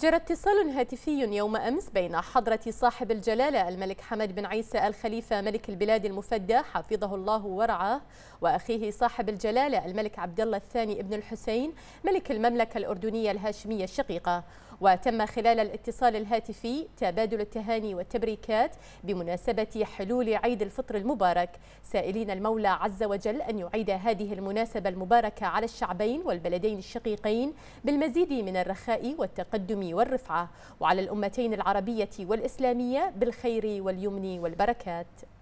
جرى اتصال هاتفي يوم أمس بين حضرة صاحب الجلالة الملك حمد بن عيسى الخليفة ملك البلاد المفدى حفظه الله ورعاه وأخيه صاحب الجلالة الملك عبد الله الثاني ابن الحسين ملك المملكة الأردنية الهاشمية الشقيقة وتم خلال الاتصال الهاتفي تبادل التهاني والتبريكات بمناسبة حلول عيد الفطر المبارك سائلين المولى عز وجل أن يعيد هذه المناسبة المباركة على الشعبين والبلدين الشقيقين بالمزيد من الرخاء والتقدم والرفعة وعلى الأمتين العربية والإسلامية بالخير واليمن والبركات